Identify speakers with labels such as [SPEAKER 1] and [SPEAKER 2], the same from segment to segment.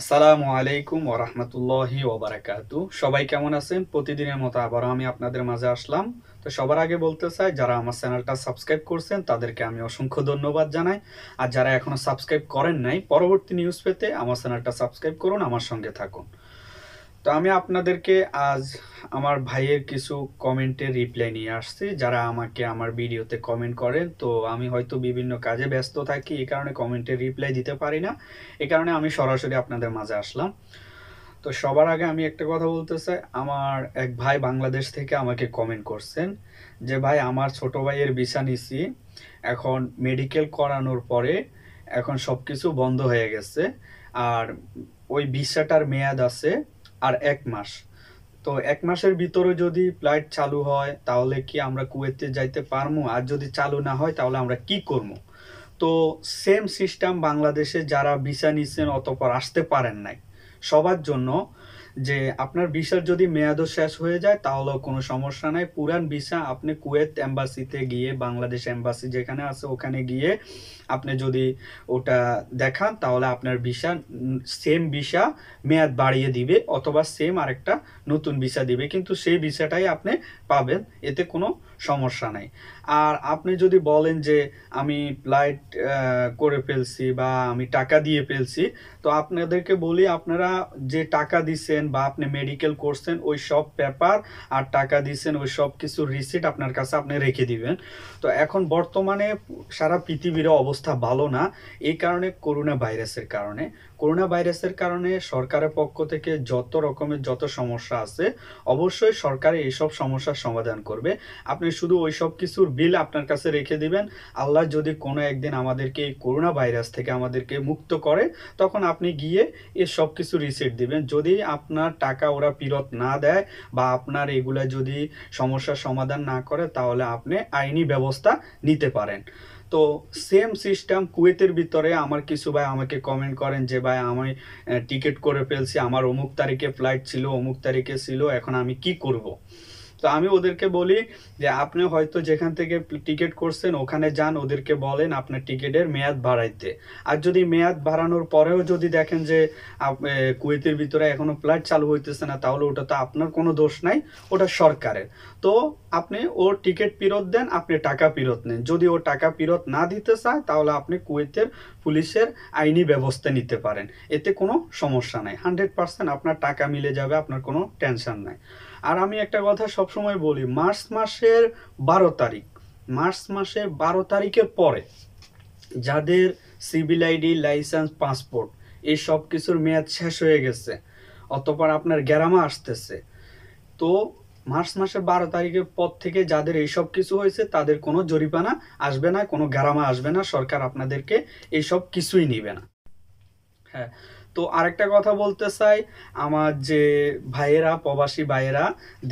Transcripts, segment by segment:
[SPEAKER 1] আসসালামু আলাইকুম ওরহমতুল্লাহি ওবরাকাতু সবাই কেমন আছেন প্রতিদিনের মতো আবারও আমি আপনাদের মাঝে আসলাম তো সবার আগে বলতে চাই যারা আমার চ্যানেলটা সাবস্ক্রাইব করছেন তাদেরকে আমি অসংখ্য ধন্যবাদ জানাই আর যারা এখনও সাবস্ক্রাইব করেন নাই পরবর্তী নিউজ পেতে আমার চ্যানেলটা সাবস্ক্রাইব করুন আমার সঙ্গে থাকুন তো আমি আপনাদেরকে আজ আমার ভাইয়ের কিছু কমেন্টে রিপ্লাই নিয়ে আসছি যারা আমাকে আমার ভিডিওতে কমেন্ট করেন তো আমি হয়তো বিভিন্ন কাজে ব্যস্ত থাকি এই কারণে কমেন্টে রিপ্লাই দিতে পারি না এ কারণে আমি সরাসরি আপনাদের মাঝে আসলাম তো সবার আগে আমি একটা কথা বলতে চাই আমার এক ভাই বাংলাদেশ থেকে আমাকে কমেন্ট করছেন যে ভাই আমার ছোট ভাইয়ের বিছা নিছি এখন মেডিকেল করানোর পরে এখন সব কিছু বন্ধ হয়ে গেছে আর ওই বিছাটার মেয়াদ আছে আর এক মাস তো এক মাসের ভিতরে যদি ফ্লাইট চালু হয় তাহলে কি আমরা কুয়েতে যাইতে পারবো আর যদি চালু না হয় তাহলে আমরা কি করবো তো সেম সিস্টেম বাংলাদেশে যারা ভিসা নিচ্ছেন অতপর আসতে পারেন নাই সবার জন্য যে আপনার ভিসার যদি মেয়াদও শেষ হয়ে যায় তাহলেও কোনো সমস্যা নাই পুরান ভিসা আপনি কুয়েত এম্বাসিতে গিয়ে বাংলাদেশ এম্বাসি যেখানে আছে ওখানে গিয়ে আপনি যদি ওটা দেখান তাহলে আপনার ভিসা সেম ভিসা মেয়াদ বাড়িয়ে দিবে অথবা সেম আরেকটা নতুন ভিসা দিবে কিন্তু সেই ভিসাটাই আপনি পাবেন এতে কোনো সমস্যা নাই আর আপনি যদি বলেন যে আমি লাইট করে ফেলছি বা আমি টাকা দিয়ে ফেলছি তো আপনাদেরকে বলি আপনারা যে টাকা দিছেন বা আপনি মেডিকেল করছেন ওই সব পেপার আর টাকা দিছেন ওই সব কিছু রিসিট আপনার কাছে আপনি রেখে দিবেন তো এখন বর্তমানে সারা পৃথিবীর অবস্থা ভালো না এই কারণে করোনা ভাইরাসের কারণে করোনা ভাইরাসের কারণে সরকারের পক্ষ থেকে যত রকমের যত সমস্যা আছে অবশ্যই সরকার এইসব সমস্যার সমাধান করবে আপনি শুধু ওই সব কিছুর বিল আপনার কাছে রেখে দিবেন আল্লাহ যদি কোনো একদিন আমাদেরকে এই করোনা ভাইরাস থেকে আমাদেরকে মুক্ত করে তখন আপনি গিয়ে এ সব কিছু রিসিট দিবেন যদি আপনার টাকা ওরা ফিরত না দেয় বা আপনার এগুলা যদি সমস্যার সমাধান না করে তাহলে আপনি আইনি ব্যবস্থা নিতে পারেন তো সেম সিস্টেম কুয়েতের ভিতরে আমার কিছু ভাই আমাকে কমেন্ট করেন যে ভাই আমি টিকিট করে ফেলছি আমার অমুক তারিখে ফ্লাইট ছিল অমুক তারিখে ছিল এখন আমি কি করব। তো আমি ওদেরকে বলি যে আপনি হয়তো যেখান থেকে টিকিট করছেন ওখানে যান ওদেরকে বলেন আপনার টিকিটের মেয়াদ বাড়াইতে আর যদি মেয়াদ বাড়ানোর পরেও যদি দেখেন যে কুয়েতের ভিতরে এখনও ফ্লাইট চালু হইতেছে না তাহলে ওটা তো আপনার কোনো দোষ নাই ওটা সরকারের তো আপনি ওর টিকিট ফেরত দেন আপনি টাকা ফেরত নেন যদি ও টাকা ফেরত না দিতে চায় তাহলে আপনি কুয়েতের পুলিশের আইনি ব্যবস্থা নিতে পারেন এতে কোনো সমস্যা নাই হান্ড্রেড পার্সেন্ট আপনার টাকা মিলে যাবে আপনার কোনো টেনশন নাই আর আমি একটা কথা সবসময় বলি মার্চ মাসের বারো তারিখ মার্চ মাসের বারো তারিখের পরে যাদের সিভিল আইডি লাইসেন্স পাসপোর্ট এই সব কিছুর মেয়াদ শেষ হয়ে গেছে অতপর আপনার গ্যারামা আসতেছে তো মার্চ মাসের বারো তারিখের পর থেকে যাদের এইসব কিছু হয়েছে তাদের কোনো জরিমানা আসবে না কোনো গ্যারামা আসবে না সরকার আপনাদেরকে এইসব কিছুই নিবে না হ্যাঁ তো আরেকটা কথা বলতে চাই আমার যে ভাইয়েরা প্রবাসী ভাইয়েরা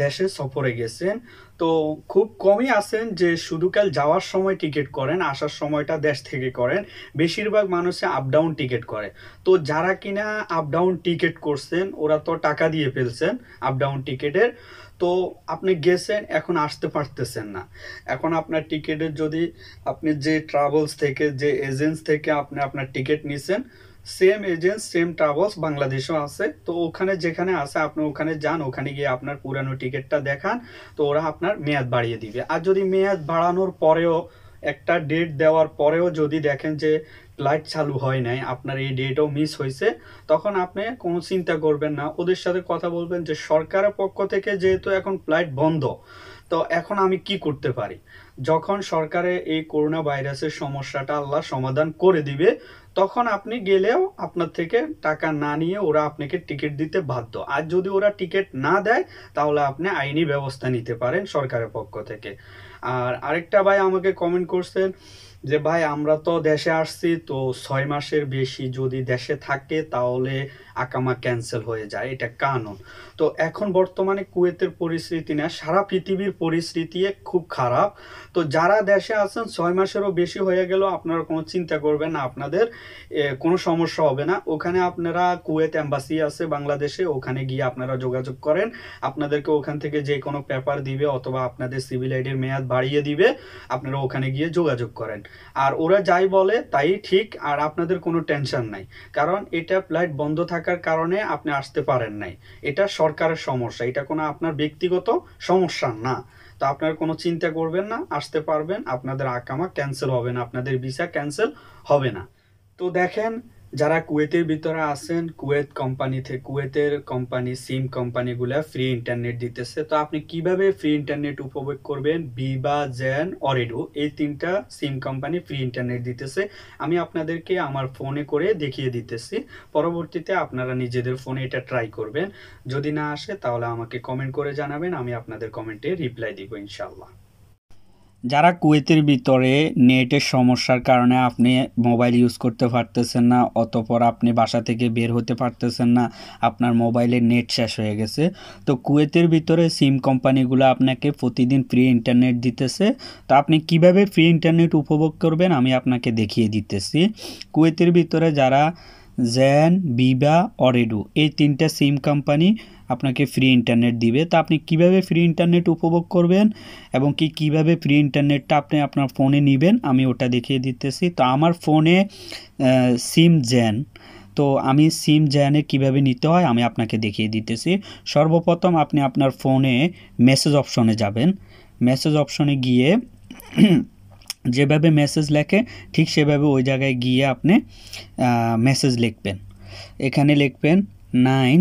[SPEAKER 1] দেশে সফরে গেছেন তো খুব কমই আছেন যে শুধু কাল যাওয়ার সময় টিকিট করেন আসার সময়টা দেশ থেকে করেন বেশিরভাগ মানুষে আপ ডাউন টিকিট করে তো যারা কিনা আপ ডাউন টিকিট করছেন ওরা তো টাকা দিয়ে ফেলছেন আপ ডাউন টিকিটের তো আপনি গেছেন এখন আসতে পারতেছেন না এখন আপনার টিকিটের যদি আপনি যে ট্রাভেলস থেকে যে এজেন্স থেকে আপনি আপনার টিকিট নিছেন সেম এজেন্ট সেম ট্রাভেলস বাংলাদেশও আছে তো ওখানে যেখানে আছে আপনি ওখানে যান ওখানে গিয়ে আপনার পুরানো টিকিটটা দেখান তো ওরা আপনার মেয়াদ বাড়িয়ে দিবে আর যদি মেয়াদ বাড়ানোর পরেও একটা ডেট দেওয়ার পরেও যদি দেখেন যে ফ্লাইট চালু হয় নাই আপনার এই ডেটও মিস হয়েছে তখন আপনি কোনো চিন্তা করবেন না ওদের সাথে কথা বলবেন যে সরকারের পক্ষ থেকে যেহেতু এখন ফ্লাইট বন্ধ তো এখন আমি কি করতে পারি যখন সরকারে এই করোনা ভাইরাসের সমস্যাটা আল্লাহ সমাধান করে দিবে তখন আপনি গেলেও আপনার থেকে টাকা না নিয়ে ওরা আপনাকে টিকিট দিতে বাধ্য আর যদি ওরা টিকিট না দেয় তাহলে আপনি আইনি ব্যবস্থা নিতে পারেন সরকারের পক্ষ থেকে আর আরেকটা ভাই আমাকে কমেন্ট করছেন যে ভাই আমরা তো দেশে আসছি তো ছয় মাসের বেশি যদি দেশে থাকে তাহলে আকামা ক্যান্সেল হয়ে যায় এটা কানুন তো এখন বর্তমানে কুয়েতের পরিস্থিতি না সারা পৃথিবীর পরিস্থিতি খুব খারাপ তো যারা দেশে আছেন ছয় মাসেরও বেশি হয়ে গেল আপনারা কোনো চিন্তা করবেন না আপনাদের কোনো সমস্যা হবে না ওখানে আপনারা কুয়েত অ্যাম্বাসি আছে বাংলাদেশে ওখানে গিয়ে আপনারা যোগাযোগ করেন আপনাদেরকে ওখান থেকে যে কোনো পেপার দিবে অথবা আপনাদের সিভিল আইডির মেয়াদ বাড়িয়ে দিবে আপনারা ওখানে গিয়ে যোগাযোগ করেন আর ওরা যাই বলে তাই ঠিক আর আপনাদের কোনো টেনশন নাই কারণ এটা ফ্লাইট বন্ধ থাকা থাকার কারণে আপনি আসতে পারেন নাই এটা সরকারের সমস্যা এটা কোনো আপনার ব্যক্তিগত সমস্যা না তো আপনার কোনো চিন্তা করবেন না আসতে পারবেন আপনাদের আকামা ক্যান্সেল হবে না আপনাদের ভিসা ক্যান্সেল হবে না তো দেখেন যারা কুয়েতের ভিতরে আছেন কুয়েত কোম্পানি থেকে কুয়েতের কোম্পানি সিম কোম্পানিগুলা ফ্রি ইন্টারনেট দিতেছে তো আপনি কিভাবে ফ্রি ইন্টারনেট উপভোগ করবেন বিবা জ্যান অরেডো এই তিনটা সিম কোম্পানি ফ্রি ইন্টারনেট দিতেছে আমি আপনাদেরকে আমার ফোনে করে দেখিয়ে দিতেছি পরবর্তীতে আপনারা নিজেদের ফোনে এটা ট্রাই করবেন যদি না আসে তাহলে আমাকে কমেন্ট করে জানাবেন আমি আপনাদের কমেন্টে রিপ্লাই দিব ইনশাল্লাহ যারা কুয়েতের ভিতরে নেটের সমস্যার কারণে আপনি মোবাইল ইউজ করতে পারতেছেন না অতপর আপনি বাসা থেকে বের হতে পারতেছেন না আপনার মোবাইলে নেট শেষ হয়ে গেছে তো কুয়েতের ভিতরে সিম কোম্পানিগুলো আপনাকে প্রতিদিন ফ্রি ইন্টারনেট দিতেছে তো আপনি কিভাবে ফ্রি ইন্টারনেট উপভোগ করবেন আমি আপনাকে দেখিয়ে দিতেছি কুয়েতের ভিতরে যারা জ্যান বিবা অরেডু এই তিনটা সিম কোম্পানি আপনাকে ফ্রি ইন্টারনেট দিবে তা আপনি কিভাবে ফ্রি ইন্টারনেট উপভোগ করবেন এবং কি কিভাবে ফ্রি ইন্টারনেটটা আপনি আপনার ফোনে নেবেন আমি ওটা দেখিয়ে দিতেছি তো আমার ফোনে সিম জ্যান তো আমি সিম জ্যানে কিভাবে নিতে হয় আমি আপনাকে দেখিয়ে দিতেছি সর্বপ্রথম আপনি আপনার ফোনে মেসেজ অপশনে যাবেন মেসেজ অপশনে গিয়ে যেভাবে মেসেজ লেখে ঠিক সেভাবে ওই জায়গায় গিয়ে আপনি মেসেজ লিখবেন এখানে লিখবেন নাইন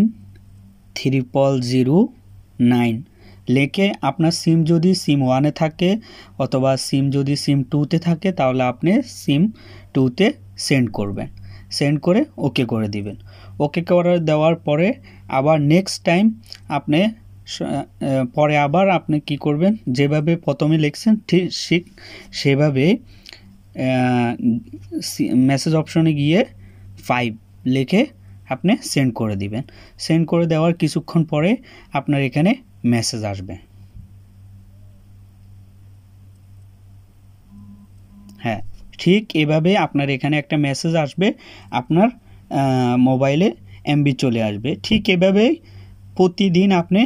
[SPEAKER 1] থ্রিপল জিরো নাইন লেখে আপনার সিম যদি সিম ওয়ানে থাকে অথবা সিম যদি সিম টুতে থাকে তাহলে আপনি সিম টুতে সেন্ড করবেন সেন্ড করে ওকে করে দিবেন ওকে করে দেওয়ার পরে আবার নেক্সট টাইম আপনি পরে আবার আপনি কি করবেন যেভাবে প্রথমে লিখছেন ঠিক ঠিক সেভাবে মেসেজ অপশনে গিয়ে ফাইভ লিখে আপনি সেন্ড করে দিবেন সেন্ড করে দেওয়ার কিছুক্ষণ পরে আপনার এখানে মেসেজ আসবে হ্যাঁ ঠিক এভাবে আপনার এখানে একটা মেসেজ আসবে আপনার মোবাইলে এমবি চলে আসবে ঠিক এভাবেই প্রতিদিন আপনি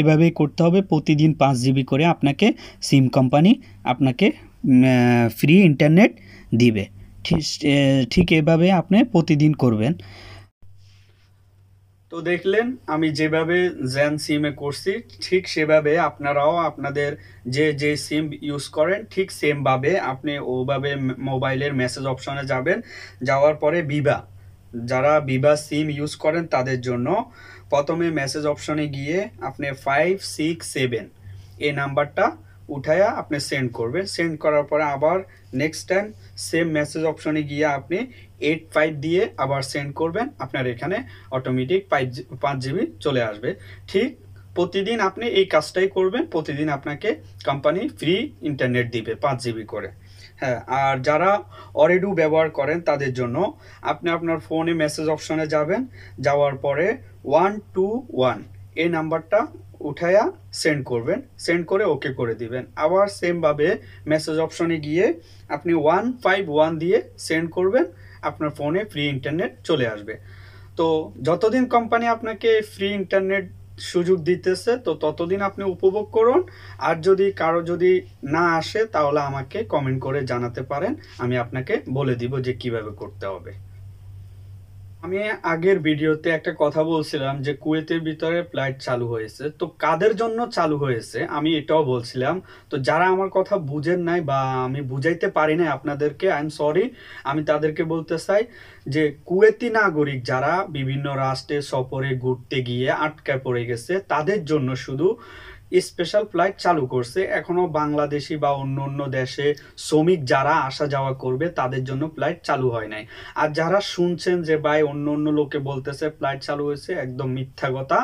[SPEAKER 1] এভাবেই করতে হবে প্রতিদিন পাঁচ জিবি করে আপনাকে সিম কোম্পানি আপনাকে ফ্রি ইন্টারনেট দিবে ঠিক এভাবে আপনি প্রতিদিন করবেন তো দেখলেন আমি যেভাবে জ্যান সিমে করছি ঠিক সেভাবে আপনারাও আপনাদের যে যে সিম ইউজ করেন ঠিক সেমভাবে আপনি ওভাবে মোবাইলের মেসেজ অপশনে যাবেন যাওয়ার পরে বিবা যারা বিবা সিম ইউজ করেন তাদের জন্য প্রথমে মেসেজ অপশনে গিয়ে আপনি ফাইভ সিক্স সেভেন এই নাম্বারটা উঠায়া আপনি সেন্ড করবেন সেন্ড করার পরে আবার নেক্সট টাইম সেম মেসেজ অপশনে গিয়ে আপনি এইট ফাইভ দিয়ে আবার সেন্ড করবেন আপনার এখানে অটোমেটিক পাঁচ পাঁচ জিবি চলে আসবে ঠিক প্রতিদিন আপনি এই কাজটাই করবেন প্রতিদিন আপনাকে কোম্পানি ফ্রি ইন্টারনেট দিবে পাঁচ জিবি করে হ্যাঁ আর যারা অরেডু ব্যবহার করেন তাদের জন্য আপনি আপনার ফোনে মেসেজ অপশনে যাবেন যাওয়ার পরে ওয়ান টু ওয়ান এই নাম্বারটা উঠাইয়া সেন্ড করবেন সেন্ড করে ওকে করে দিবেন আবার সেমভাবে মেসেজ অপশনে গিয়ে আপনি ওয়ান ফাইভ ওয়ান দিয়ে সেন্ড করবেন আপনার ফোনে ফ্রি ইন্টারনেট চলে আসবে তো যতদিন কোম্পানি আপনাকে ফ্রি ইন্টারনেট সুযোগ দিতেছে তো ততদিন আপনি উপভোগ করুন আর যদি কারো যদি না আসে তাহলে আমাকে কমেন্ট করে জানাতে পারেন আমি আপনাকে বলে দিব যে কিভাবে করতে হবে আমি আগের ভিডিওতে একটা কথা বলছিলাম যে কুয়েতের ভিতরে ফ্লাইট চালু হয়েছে তো কাদের জন্য চালু হয়েছে আমি এটাও বলছিলাম তো যারা আমার কথা বুঝেন নাই বা আমি বুঝাইতে পারি নাই আপনাদেরকে আই এম সরি আমি তাদেরকে বলতে চাই যে কুয়েতি নাগরিক যারা বিভিন্ন রাষ্ট্রে সফরে ঘুরতে গিয়ে আটকা পড়ে গেছে তাদের জন্য শুধু স্পেশাল ফ্লাইট চালু করছে এখনো বাংলাদেশি বা অন্য অন্য দেশে শ্রমিক যারা আসা যাওয়া করবে তাদের জন্য ফ্লাইট চালু হয় নাই আর যারা শুনছেন যে ভাই অন্য অন্য লোকে বলতেছে ফ্লাইট চালু হয়েছে একদম মিথ্যা কথা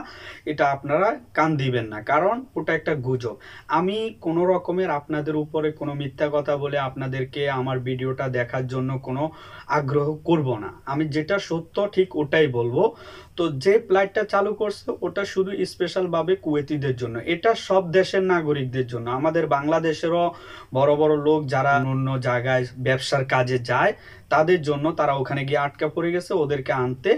[SPEAKER 1] এটা আপনারা কান দিবেন না কারণ ওটা একটা গুজব আমি কোনো রকমের আপনাদের উপরে কোনো মিথ্যা কথা বলে আপনাদেরকে আমার ভিডিওটা দেখার জন্য কোনো আগ্রহ করব না আমি যেটা সত্য ঠিক ওটাই বলবো তো যে ফ্লাইটটা চালু করছে ওটা শুধু স্পেশালভাবে কুয়েতিদের জন্য এটা সব দেশের নাগরিকদের জন্য আমাদের বাংলাদেশেরও বড় বড় লোক যারা অন্য জায়গায় ব্যবসার কাজে যায় তাদের জন্য তারা ওখানে গিয়ে আটকা পড়ে গেছে ওদেরকে আনতে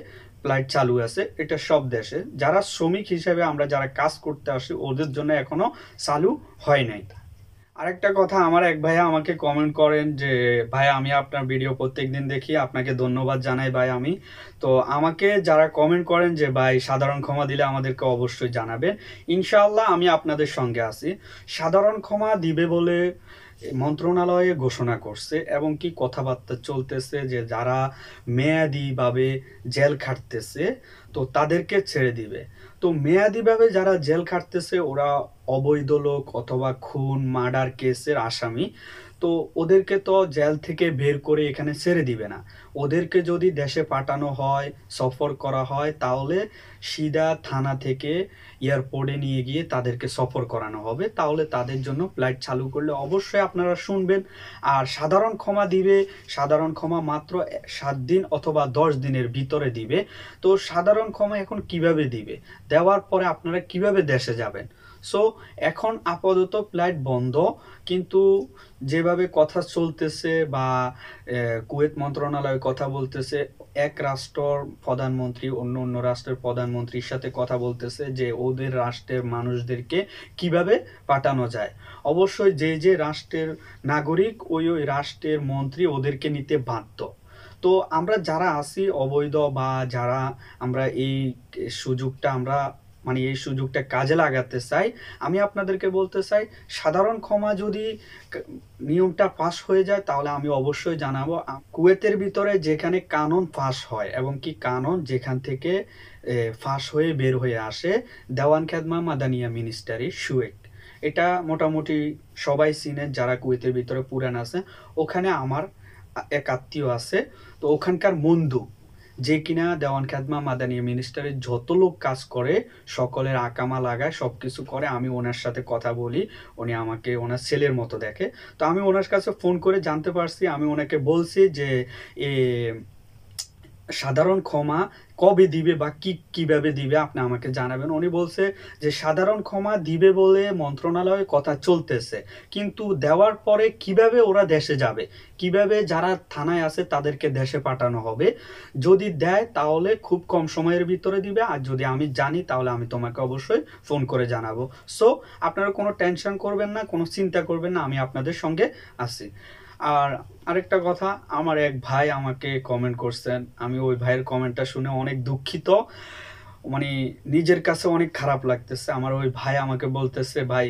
[SPEAKER 1] ফ্লাইট চালু আছে এটা সব দেশে যারা শ্রমিক হিসেবে আমরা যারা কাজ করতে আসি ওদের জন্য এখনো চালু হয় নাই আরেকটা কথা আমার এক ভাইয়া আমাকে কমেন্ট করেন যে ভাই আমি আপনার ভিডিও প্রত্যেক দিন দেখি আপনাকে ধন্যবাদ জানাই ভাই আমি তো আমাকে যারা কমেন্ট করেন যে ভাই সাধারণ ক্ষমা দিলে আমাদেরকে অবশ্যই জানাবেন ইনশাআল্লাহ আমি আপনাদের সঙ্গে আছি সাধারণ ক্ষমা দিবে বলে মন্ত্রণালয়ে ঘোষণা করছে এবং কি কথাবার্তা চলতেছে যে যারা মেয়াদিভাবে জেল খাটতেছে তো তাদেরকে ছেড়ে দিবে তো মেয়াদিভাবে যারা জেল খাটতেছে ওরা অবৈধ লোক অথবা খুন মার্ডার কেসের আসামি তো ওদেরকে তো জেল থেকে বের করে এখানে ছেড়ে দিবে না ওদেরকে যদি দেশে পাঠানো হয় সফর করা হয় তাহলে সিধা থানা থেকে এয়ারপোর্টে নিয়ে গিয়ে তাদেরকে সফর করানো হবে তাহলে তাদের জন্য ফ্লাইট চালু করলে অবশ্যই আপনারা শুনবেন আর সাধারণ ক্ষমা দিবে সাধারণ ক্ষমা মাত্র সাত দিন অথবা দশ দিনের ভিতরে দিবে তো সাধারণ ক্ষমা এখন কিভাবে দিবে দেওয়ার পরে আপনারা কিভাবে দেশে যাবেন সো এখন আপাতত ফ্লাইট বন্ধ কিন্তু যেভাবে কথা চলতেছে বা কুয়েত মন্ত্রণালয় কথা বলতেছে এক রাষ্ট্রর প্রধানমন্ত্রী অন্য অন্য রাষ্ট্রের প্রধানমন্ত্রীর সাথে কথা বলতেছে যে ওদের রাষ্ট্রের মানুষদেরকে কিভাবে পাঠানো যায় অবশ্যই যে যে রাষ্ট্রের নাগরিক ওই ওই রাষ্ট্রের মন্ত্রী ওদেরকে নিতে বাধ্য তো আমরা যারা আছি অবৈধ বা যারা আমরা এই সুযোগটা আমরা মানে এই সুযোগটা কাজে লাগাতে চাই আমি আপনাদেরকে বলতে চাই সাধারণ ক্ষমা যদি নিয়মটা পাশ হয়ে যায় তাহলে আমি অবশ্যই জানাবো কুয়েতের ভিতরে যেখানে কানন ফাঁস হয় এবং কি কানন যেখান থেকে ফাঁস হয়ে বের হয়ে আসে দেওয়ান খেদমা মাদানিয়া মিনিস্টারি সুয়েট এটা মোটামুটি সবাই চিনে যারা কুয়েতের ভিতরে পুরান আছে ওখানে আমার এক আত্মীয় আছে তো ওখানকার মন্দুক যে কিনা দেওয়ান খ্যাদমা মাদানী মিনিস্টারের যত লোক কাজ করে সকলের আকামা লাগায় সব কিছু করে আমি ওনার সাথে কথা বলি উনি আমাকে ওনার ছেলের মতো দেখে তো আমি ওনার কাছে ফোন করে জানতে পারছি আমি ওনাকে বলছি যে এ সাধারণ ক্ষমা কবে দিবে বা কি কিভাবে দিবে আপনি আমাকে জানাবেন উনি বলছে যে সাধারণ ক্ষমা দিবে বলে মন্ত্রণালয়ে কথা চলতেছে কিন্তু দেওয়ার পরে কিভাবে ওরা দেশে যাবে কিভাবে যারা থানায় আছে তাদেরকে দেশে পাঠানো হবে যদি দেয় তাহলে খুব কম সময়ের ভিতরে দিবে আর যদি আমি জানি তাহলে আমি তোমাকে অবশ্যই ফোন করে জানাবো সো আপনারা কোনো টেনশন করবেন না কোনো চিন্তা করবেন না আমি আপনাদের সঙ্গে আছি আর আরেকটা কথা আমার এক ভাই আমাকে কমেন্ট করছেন আমি ওই ভাইয়ের কমেন্টটা শুনে অনেক দুঃখিত মানে নিজের কাছে অনেক খারাপ লাগতেছে আমার ওই ভাই আমাকে বলতেছে ভাই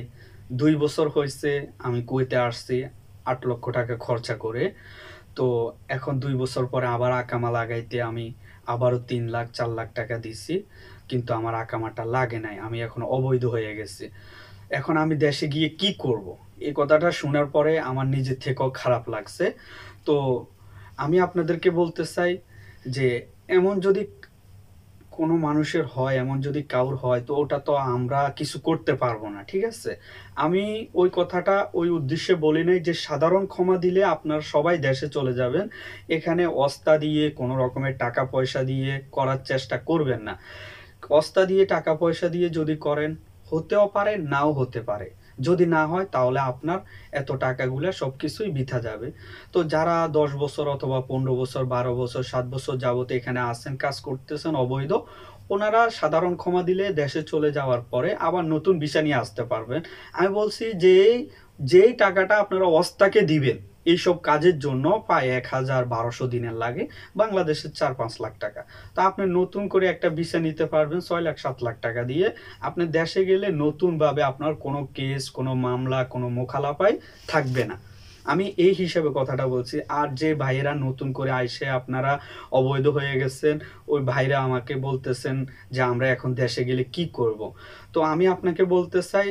[SPEAKER 1] দুই বছর হয়েছে আমি কুয়েতে আসছি আট লক্ষ টাকা খরচা করে তো এখন দুই বছর পরে আবার আকামা লাগাইতে আমি আবারও তিন লাখ চার লাখ টাকা দিছি কিন্তু আমার আকামাটা লাগে নাই আমি এখন অবৈধ হয়ে গেছি এখন আমি দেশে গিয়ে কি করবো এই কথাটা শোনার পরে আমার নিজের থেকেও খারাপ লাগছে তো আমি আপনাদেরকে বলতে চাই যে এমন যদি কোনো মানুষের হয় এমন যদি কাউর হয় তো ওটা তো আমরা কিছু করতে পারবো না ঠিক আছে আমি ওই কথাটা ওই উদ্দেশ্যে বলি নাই যে সাধারণ ক্ষমা দিলে আপনার সবাই দেশে চলে যাবেন এখানে অস্তা দিয়ে কোনো রকমের টাকা পয়সা দিয়ে করার চেষ্টা করবেন না অস্তা দিয়ে টাকা পয়সা দিয়ে যদি করেন হতেও পারে নাও হতে পারে যদি না হয় তাহলে আপনার এত টাকাগুলো সব কিছুই বিথা যাবে তো যারা দশ বছর অথবা পনেরো বছর বারো বছর সাত বছর যাবতে এখানে আসছেন কাজ করতেছেন অবৈধ ওনারা সাধারণ ক্ষমা দিলে দেশে চলে যাওয়ার পরে আবার নতুন ভিসা নিয়ে আসতে পারবেন আমি বলছি যে যেই টাকাটা আপনারা অস্তাকে দিবেন এইসব কাজের জন্য প্রায় এক হাজার বারোশো দিনের লাগে বাংলাদেশের চার পাঁচ লাখ টাকা তা আপনি নতুন করে একটা ভিসা নিতে পারবেন ছয় লাখ সাত লাখ টাকা দিয়ে আপনি দেশে গেলে নতুনভাবে আপনার কোনো কেস কোনো মামলা কোনো মোখালাপায় থাকবে না আমি এই হিসাবে কথাটা বলছি আর যে ভাইয়েরা নতুন করে আইসে আপনারা অবৈধ হয়ে গেছেন ওই ভাইরা আমাকে বলতেছেন যে আমরা এখন দেশে গেলে কি করব। তো আমি আপনাকে বলতে চাই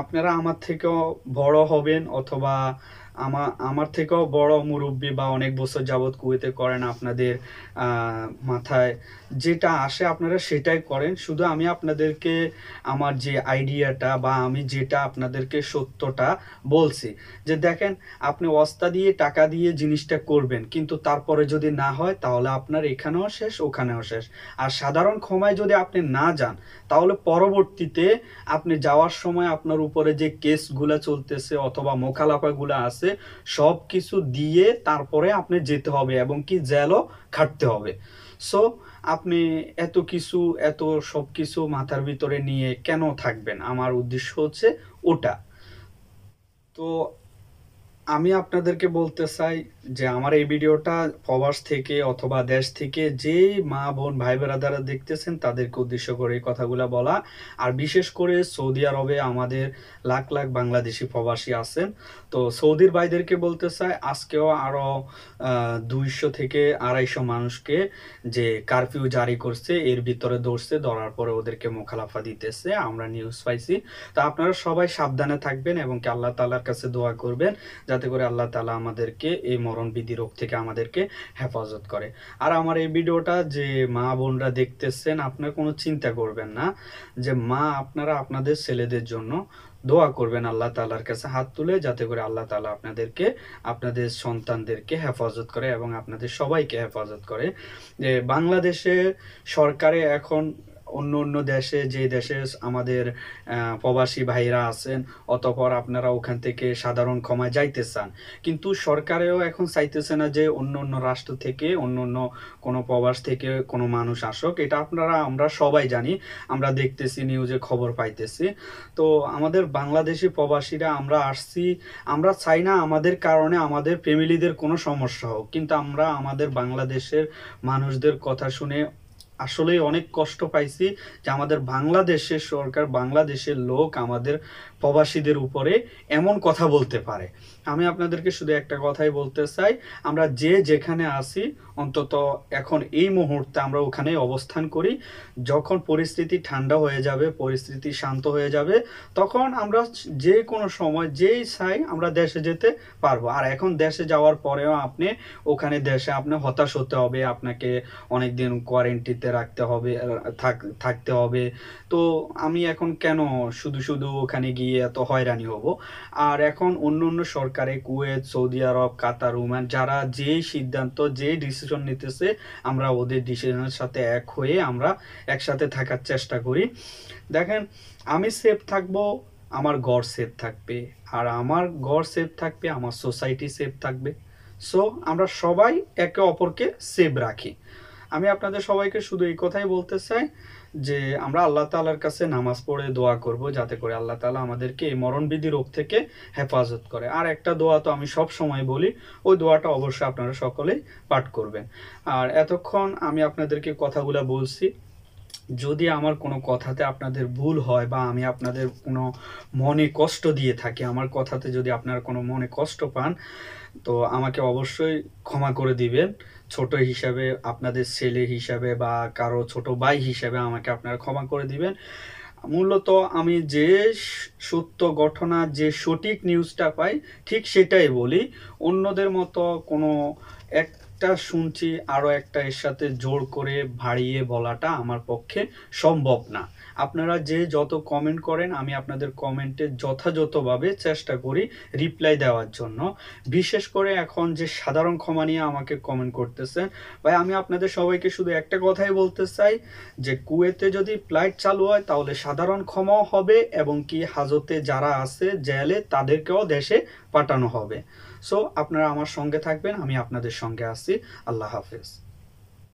[SPEAKER 1] আপনারা আমার থেকেও বড় হবেন অথবা আমার আমার থেকেও বড় মুরব্বী বা অনেক বছর যাবৎ কুয়েতে করেন আপনাদের মাথায় যেটা আসে আপনারা সেটাই করেন শুধু আমি আপনাদেরকে আমার যে আইডিয়াটা বা আমি যেটা আপনাদেরকে সত্যটা বলছি যে দেখেন আপনি অস্তা দিয়ে টাকা দিয়ে জিনিসটা করবেন কিন্তু তারপরে যদি না হয় তাহলে আপনার এখানেও শেষ ওখানেও শেষ আর সাধারণ ক্ষমায় যদি আপনি না যান তাহলে পরবর্তীতে আপনি যাওয়ার সময় আপনার উপরে যে কেসগুলো চলতেছে অথবা মোখালাফাগুলো আছে আছে সব কিছু দিয়ে তারপরে আপনি যেতে হবে এবং কি জেলও খাটতে হবে সো আপনি এত কিছু এত সব কিছু মাথার ভিতরে নিয়ে কেন থাকবেন আমার উদ্দেশ্য হচ্ছে ওটা তো আমি আপনাদেরকে বলতে চাই যে আমার এই ভিডিওটা প্রবাস থেকে অথবা দেশ থেকে যে মা বোন ভাই বেড়াদারা দেখতেছেন তাদেরকে উদ্দেশ্য করে এই কথাগুলো বলা আর বিশেষ করে সৌদি আরবে আমাদের লাখ লাখ বাংলাদেশি প্রবাসী আছেন তো সৌদির ভাইদেরকে বলতে চাই আজকেও আরও দুইশো থেকে আড়াইশো মানুষকে যে কারফিউ জারি করছে এর ভিতরে ধরছে ধরার পরে ওদেরকে মোখালাফা দিতেছে আমরা নিউজ পাইছি তা আপনারা সবাই সাবধানে থাকবেন এবং আল্লাহ তালার কাছে দোয়া করবেন যাতে করে আল্লাহ তালা আমাদেরকে এই মরণ বিধি রোগ থেকে আমাদেরকে হেফাজত করে আর আমার এই ভিডিওটা যে মা বোনরা দেখতেছেন আপনার কোনো চিন্তা করবেন না যে মা আপনারা আপনাদের ছেলেদের জন্য দোয়া করবেন আল্লাহ তালার কাছে হাত তুলে যাতে করে আল্লাহ তালা আপনাদেরকে আপনাদের সন্তানদেরকে হেফাজত করে এবং আপনাদের সবাইকে হেফাজত করে যে বাংলাদেশে সরকারে এখন অন্য অন্য দেশে যে দেশে আমাদের প্রবাসী ভাইরা আছেন অতপর আপনারা ওখান থেকে সাধারণ ক্ষমা যাইতে চান কিন্তু সরকারেও এখন চাইতেছে না যে অন্য অন্য রাষ্ট্র থেকে অন্য অন্য কোনো প্রবাস থেকে কোনো মানুষ আসুক এটা আপনারা আমরা সবাই জানি আমরা দেখতেছি নিউজে খবর পাইতেছি তো আমাদের বাংলাদেশি প্রবাসীরা আমরা আসছি আমরা চাই না আমাদের কারণে আমাদের ফ্যামিলিদের কোনো সমস্যা হোক কিন্তু আমরা আমাদের বাংলাদেশের মানুষদের কথা শুনে আসলে অনেক কষ্ট পাইছি যে আমাদের বাংলাদেশের সরকার বাংলাদেশের লোক আমাদের প্রবাসীদের উপরে এমন কথা বলতে পারে আমি আপনাদেরকে শুধু একটা কথাই বলতে চাই আমরা যে যেখানে আসি অন্তত এখন এই মুহূর্তে আমরা ওখানে অবস্থান করি যখন পরিস্থিতি ঠান্ডা হয়ে যাবে পরিস্থিতি শান্ত হয়ে যাবে তখন আমরা যে কোনো সময় যেই চাই আমরা দেশে যেতে পারবো আর এখন দেশে যাওয়ার পরেও আপনি ওখানে দেশে আপনি হতাশ হতে হবে আপনাকে অনেক দিন কোয়ারেন্টিতে রাখতে হবে থাকতে হবে তো আমি এখন কেন শুধু শুধু ওখানে গিয়ে এত হয়রানি হব আর এখন অন্য অন্য সরকার সরকারে Kuwait Saudi Arab Qatar Oman যারা যে সিদ্ধান্ত যে ডিসিশন নিতেছে আমরা ওদের ডিসিশনের সাথে এক হয়ে আমরা একসাথে থাকার চেষ্টা করি দেখেন আমি সেফ থাকব আমার ঘর সেফ থাকবে আর আমার ঘর সেফ থাকবে আমার সোসাইটি সেফ থাকবে সো আমরা সবাই একে অপরকে সেভ রাখি আমি আপনাদের সবাইকে শুধু এই কথাই বলতে চাই যে আমরা আল্লাহ তালার কাছে নামাজ পড়ে দোয়া করব যাতে করে আল্লাহ তালা আমাদেরকে এই মরণবিধি রোগ থেকে হেফাজত করে আর একটা দোয়া তো আমি সব সময় বলি ওই দোয়াটা অবশ্যই আপনারা সকলেই পাঠ করবেন আর এতক্ষণ আমি আপনাদেরকে কথাগুলো বলছি যদি আমার কোনো কথাতে আপনাদের ভুল হয় বা আমি আপনাদের কোনো মনে কষ্ট দিয়ে থাকি আমার কথাতে যদি আপনার কোনো মনে কষ্ট পান তো আমাকে অবশ্যই ক্ষমা করে দিবেন ছোট হিসাবে আপনাদের ছেলে হিসাবে বা কারো ছোট ভাই হিসাবে আমাকে আপনারা ক্ষমা করে দিবেন মূলত আমি যে সত্য ঘটনা যে সঠিক নিউজটা পাই ঠিক সেটাই বলি অন্যদের মতো কোনো একটা শুনছি আরও একটা এর সাথে জোর করে ভাড়িয়ে বলাটা আমার পক্ষে সম্ভব না আপনারা যে যত কমেন্ট করেন আমি আপনাদের কমেন্টে যথাযথভাবে চেষ্টা করি রিপ্লাই দেওয়ার জন্য বিশেষ করে এখন যে সাধারণ ক্ষমা নিয়ে আমাকে কমেন্ট করতেছেন ভাই আমি আপনাদের সবাইকে শুধু একটা কথাই বলতে চাই যে কুয়েতে যদি ফ্লাইট চালু হয় তাহলে সাধারণ ক্ষমাও হবে এবং কি হাজতে যারা আছে জেলে তাদেরকেও দেশে পাঠানো হবে সো আপনারা আমার সঙ্গে থাকবেন আমি আপনাদের সঙ্গে আছি আল্লাহ হাফেজ